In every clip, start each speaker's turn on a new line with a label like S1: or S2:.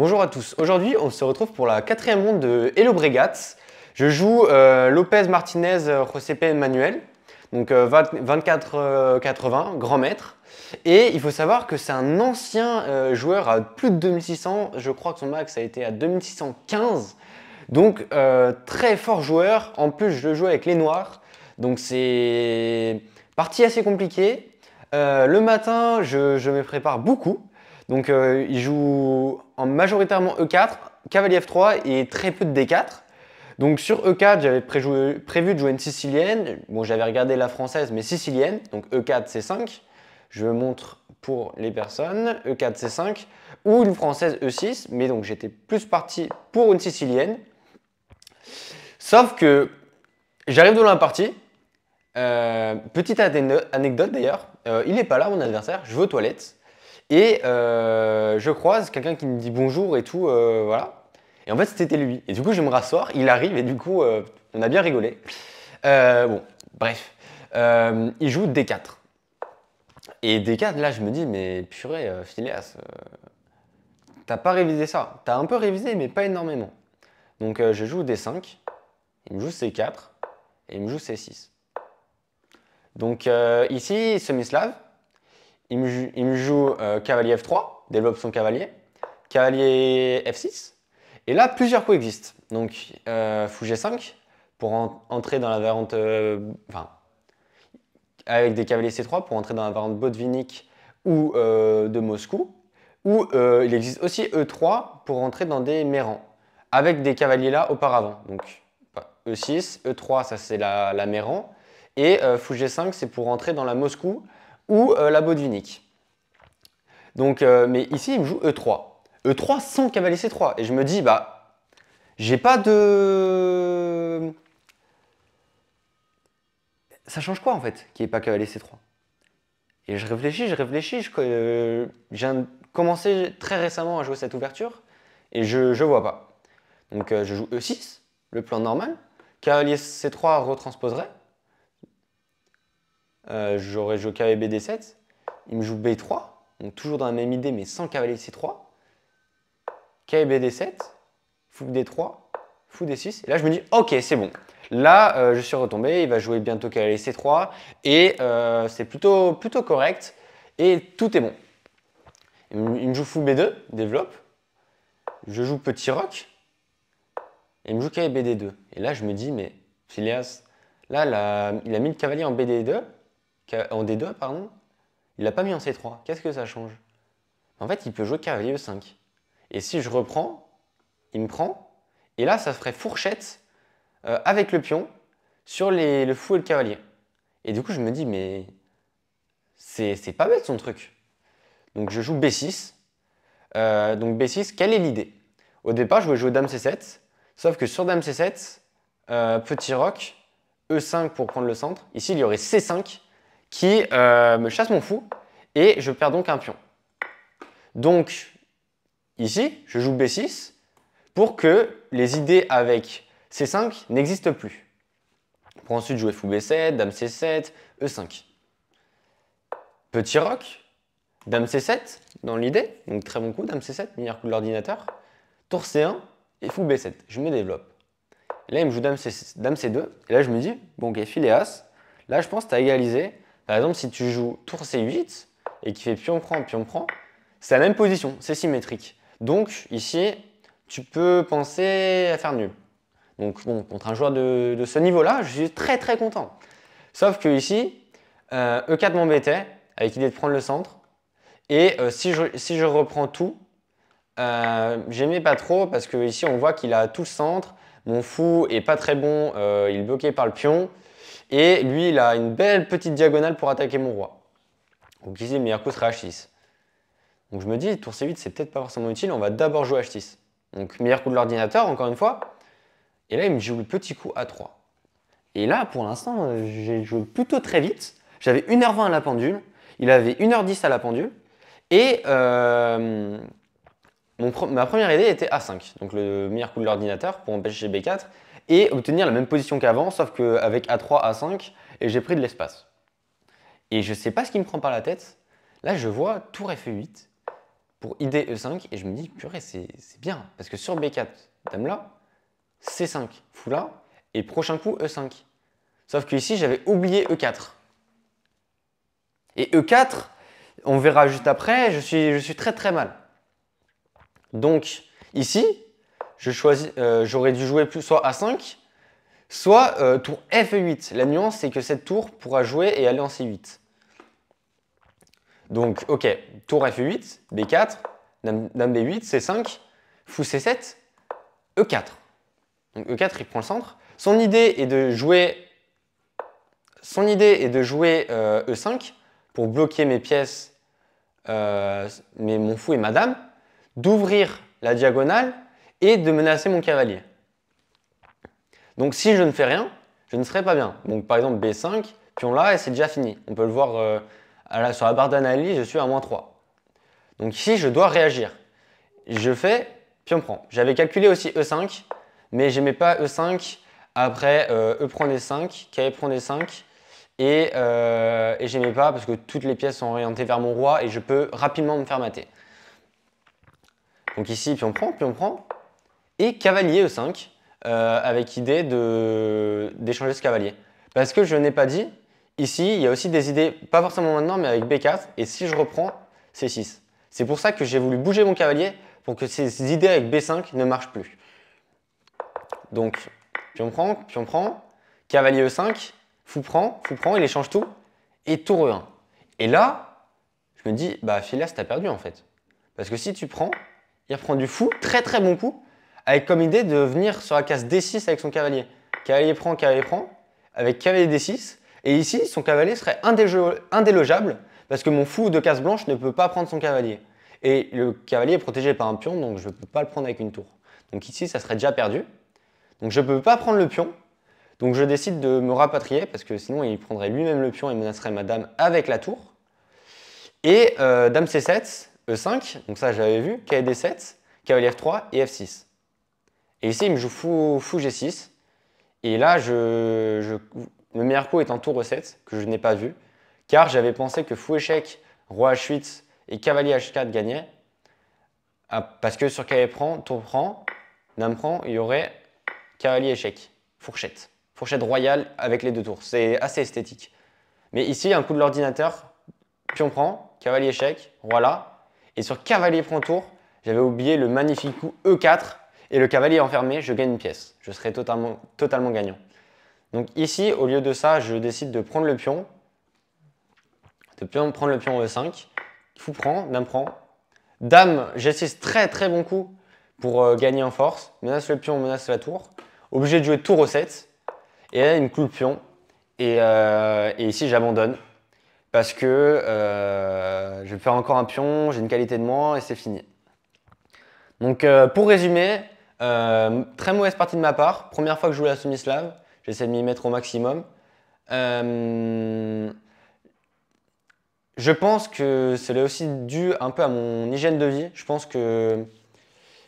S1: Bonjour à tous, aujourd'hui on se retrouve pour la quatrième ronde de Hello Bregates. Je joue euh, Lopez Martinez Josepe Manuel, donc 24-80, euh, euh, grand maître. Et il faut savoir que c'est un ancien joueur à plus de 2600, je crois que son max a été à 2615. Donc très fort joueur, en plus je le joue avec les noirs, donc c'est partie assez compliquée. le matin je me prépare beaucoup, donc euh, il joue en majoritairement E4, cavalier F3 et très peu de D4. Donc sur E4, j'avais prévu de jouer une sicilienne. Bon, j'avais regardé la française, mais sicilienne. Donc E4, C5. Je montre pour les personnes. E4, C5. Ou une française E6. Mais donc j'étais plus parti pour une sicilienne. Sauf que j'arrive dans la partie. Euh, petite anecdote d'ailleurs. Euh, il n'est pas là, mon adversaire. Je veux aux toilettes. Et euh, je croise quelqu'un qui me dit bonjour et tout, euh, voilà. Et en fait, c'était lui. Et du coup, je me rassors, il arrive et du coup, euh, on a bien rigolé. bon, bref. il joue D4. Et D4, là, je me dis, mais purée, Phileas, t'as pas révisé ça. T'as un peu révisé, mais pas énormément. Donc, je joue D5. Il me joue C4. Et il me joue C6. Donc, ici, Semislav, il me, joue, euh, cavalier F3, développe son cavalier, cavalier F6. Et là, plusieurs coups existent. Donc, euh, G5 pour entrer dans la variante. Euh, enfin, avec des cavaliers C3 pour entrer dans la variante botvinnik ou euh, de Moscou. Ou il existe aussi E3 pour entrer dans des mérans avec des cavaliers là auparavant. Donc E6, E3, e ça c'est la, la Méran. Et euh, 5 c'est pour entrer dans la Moscou ou euh, la botte unique. Donc, euh, mais ici, il me joue E3. E3 sans cavalier C3. Et je me dis, bah, j'ai pas de... Ça change quoi, en fait, qu'il n'y ait pas cavalier C3 Et je réfléchis, je réfléchis. J'ai euh, commencé très récemment à jouer cette ouverture et je, je vois pas. Donc, je joue E6, le plan normal. Cavalier C3 retransposerait. Euh, j'aurais joué cavalier BD7. Il me joue B3, donc toujours dans la même idée, mais sans cavalier C3. Cavalier BD7, fou D3, fou D6. Et là, je me dis, ok, c'est bon. Là, euh, je suis retombé, il va jouer bientôt cavalier C3, et euh, c'est plutôt, plutôt correct, et tout est bon. Il me joue fou B2, développe. Je joue petit rock. et il me joue cavalier BD2. Et là, je me dis, mais Phileas, là, il a mis le cavalier en BD2, en D2, pardon, il l'a pas mis en C3. Qu'est-ce que ça change En fait, il peut jouer cavalier E5. Et si je reprends, il me prend. Et là, ça ferait fourchette euh, avec le pion sur le fou et le cavalier. Et du coup, je me dis, mais c'est pas bête son truc. Donc je joue B6. Euh, donc B6, quelle est l'idée Au départ, je voulais jouer Dame C7. Sauf que sur Dame C7, euh, petit roc, E5 pour prendre le centre. Ici, il y aurait C5 qui euh, me chasse mon fou et je perds donc un pion. Donc ici, je joue B6 pour que les idées avec C5 n'existent plus. Pour ensuite jouer fou B7, dame C7, E5. Petit roc, dame C7 dans l'idée, donc très bon coup, dame C7, meilleur coup de l'ordinateur. Tour C1 et fou B7, je me développe. là, il me joue dame, C2, et là, je me dis, bon, ok, Phileas, là, je pense que tu as égalisé, par exemple, si tu joues tour C8 et qu'il fait pion prend, pion prend, c'est la même position, c'est symétrique. Donc ici, tu peux penser à faire nul. Donc bon, contre un joueur de, ce niveau-là, je suis très très content. Sauf que ici, E4 euh, e m'embêtait avec l'idée de prendre le centre. Et euh, si, je, reprends tout, euh, j'aimais pas trop parce que ici on voit qu'il a tout le centre. Mon fou est pas très bon, il est bloqué par le pion. Et lui, il a une belle petite diagonale pour attaquer mon roi. Donc ici, le meilleur coup serait h6. Donc je me dis, tour c8, c'est peut-être pas forcément utile, on va d'abord jouer h6. Donc meilleur coup de l'ordinateur, encore une fois. Et là, il me joue le petit coup a3. Et là, pour l'instant, j'ai joué plutôt très vite. J'avais 1h20 à la pendule, il avait 1h10 à la pendule. Et euh, ma première idée était A5, donc le meilleur coup de l'ordinateur pour empêcher B4 et obtenir la même position qu'avant, sauf qu'avec A3, A5, et j'ai pris de l'espace. Et je sais pas ce qui me prend par la tête. Là, je vois tour F8 pour idée E5 et je me dis, purée, c'est bien. Parce que sur B4, dame là, C5, fou là, et prochain coup E5. Sauf qu'ici, j'avais oublié E4. Et E4, on verra juste après, je suis, je suis très très mal. Donc ici, euh, j'aurais dû jouer soit A5, soit euh, tour F 8. La nuance, c'est que cette tour pourra jouer et aller en C8. Donc, ok, tour F8, B4, dame, B8, C5, fou C7, E4. Donc E4, il prend le centre. Son idée est de jouer, son idée est de jouer E5 euh, e pour bloquer mes pièces, mais mon fou et ma dame d'ouvrir la diagonale et de menacer mon cavalier. Donc si je ne fais rien, je ne serai pas bien. Donc par exemple B5, pion là, et c'est déjà fini. On peut le voir euh, sur la barre d'analyse, je suis à moins 3. Donc ici, je dois réagir. Je fais pion prend. J'avais calculé aussi E5, mais j'aimais pas E5 après euh, E prend D5, K prend D5, euh, et, je et j'aimais pas parce que toutes les pièces sont orientées vers mon roi et je peux rapidement me faire mater. Donc ici, puis on prend, puis on prend. Et cavalier E5, euh, avec idée d'échanger ce cavalier. Parce que je n'ai pas dit, ici, il y a aussi des idées, pas forcément maintenant, mais avec B4. Et si je reprends, C6. C'est pour ça que j'ai voulu bouger mon cavalier, pour que ces idées avec B5 ne marchent plus. Donc, puis on prend, puis on prend. Cavalier E5, fou prend, fou prend, il échange tout. Et tour E1. Et là, je me dis, bah Phileas, t'as perdu en fait. Parce que si tu prends, il reprend du fou, très très bon coup, avec comme idée de venir sur la case D6 avec son cavalier. Cavalier prend, cavalier prend, avec cavalier D6. Et ici, son cavalier serait indélogeable, parce que mon fou de case blanche ne peut pas prendre son cavalier. Et le cavalier est protégé par un pion, donc je ne peux pas le prendre avec une tour. Donc ici, ça serait déjà perdu. Donc je ne peux pas prendre le pion. Donc je décide de me rapatrier, parce que sinon il prendrait lui-même le pion et menacerait ma dame avec la tour. Et euh, dame C7, E5, donc ça j'avais vu, KD7, cavalier F3 et F6. Et ici, il me joue fou, G6. Et là, je, le meilleur coup est en tour E7 que je n'ai pas vu, car j'avais pensé que fou échec, roi H8 et cavalier H4 gagnaient. Ah, parce que sur cavalier prend, tour prend, dame prend, il y aurait cavalier échec, fourchette. Fourchette royale avec les deux tours. C'est assez esthétique. Mais ici, un coup de l'ordinateur, pion prend, cavalier échec, roi là, et sur cavalier prend tour, j'avais oublié le magnifique coup E4 et le cavalier enfermé, je gagne une pièce. Je serais totalement, totalement gagnant. Donc ici, au lieu de ça, je décide de prendre le pion, de prendre le pion E5, fou prend, dame prend. Dame, j'assiste très très bon coup pour euh, gagner en force, menace le pion, menace la tour, obligé de jouer tour E7, et là il me coupe le pion, euh, et ici j'abandonne, parce que euh, je vais faire encore un pion, j'ai une qualité de moins et c'est fini. Donc euh, pour résumer, euh, très mauvaise partie de ma part. Première fois que je jouais la semi-slave, j'essaie de m'y mettre au maximum. je pense que c'est aussi dû un peu à mon hygiène de vie. Je pense que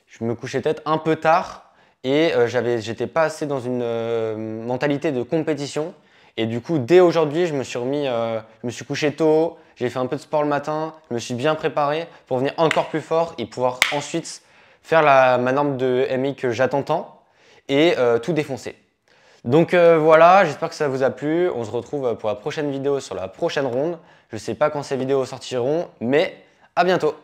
S1: je me couchais peut-être un peu tard et j'étais pas assez dans une mentalité de compétition. Et du coup, dès aujourd'hui, je me suis remis, euh, je me suis couché tôt, j'ai fait un peu de sport le matin, je me suis bien préparé pour venir encore plus fort et pouvoir ensuite faire la, ma norme de MI que j'attends tant et euh, tout défoncer. Donc euh, voilà, j'espère que ça vous a plu. On se retrouve pour la prochaine vidéo sur la prochaine ronde. Je ne sais pas quand ces vidéos sortiront, mais à bientôt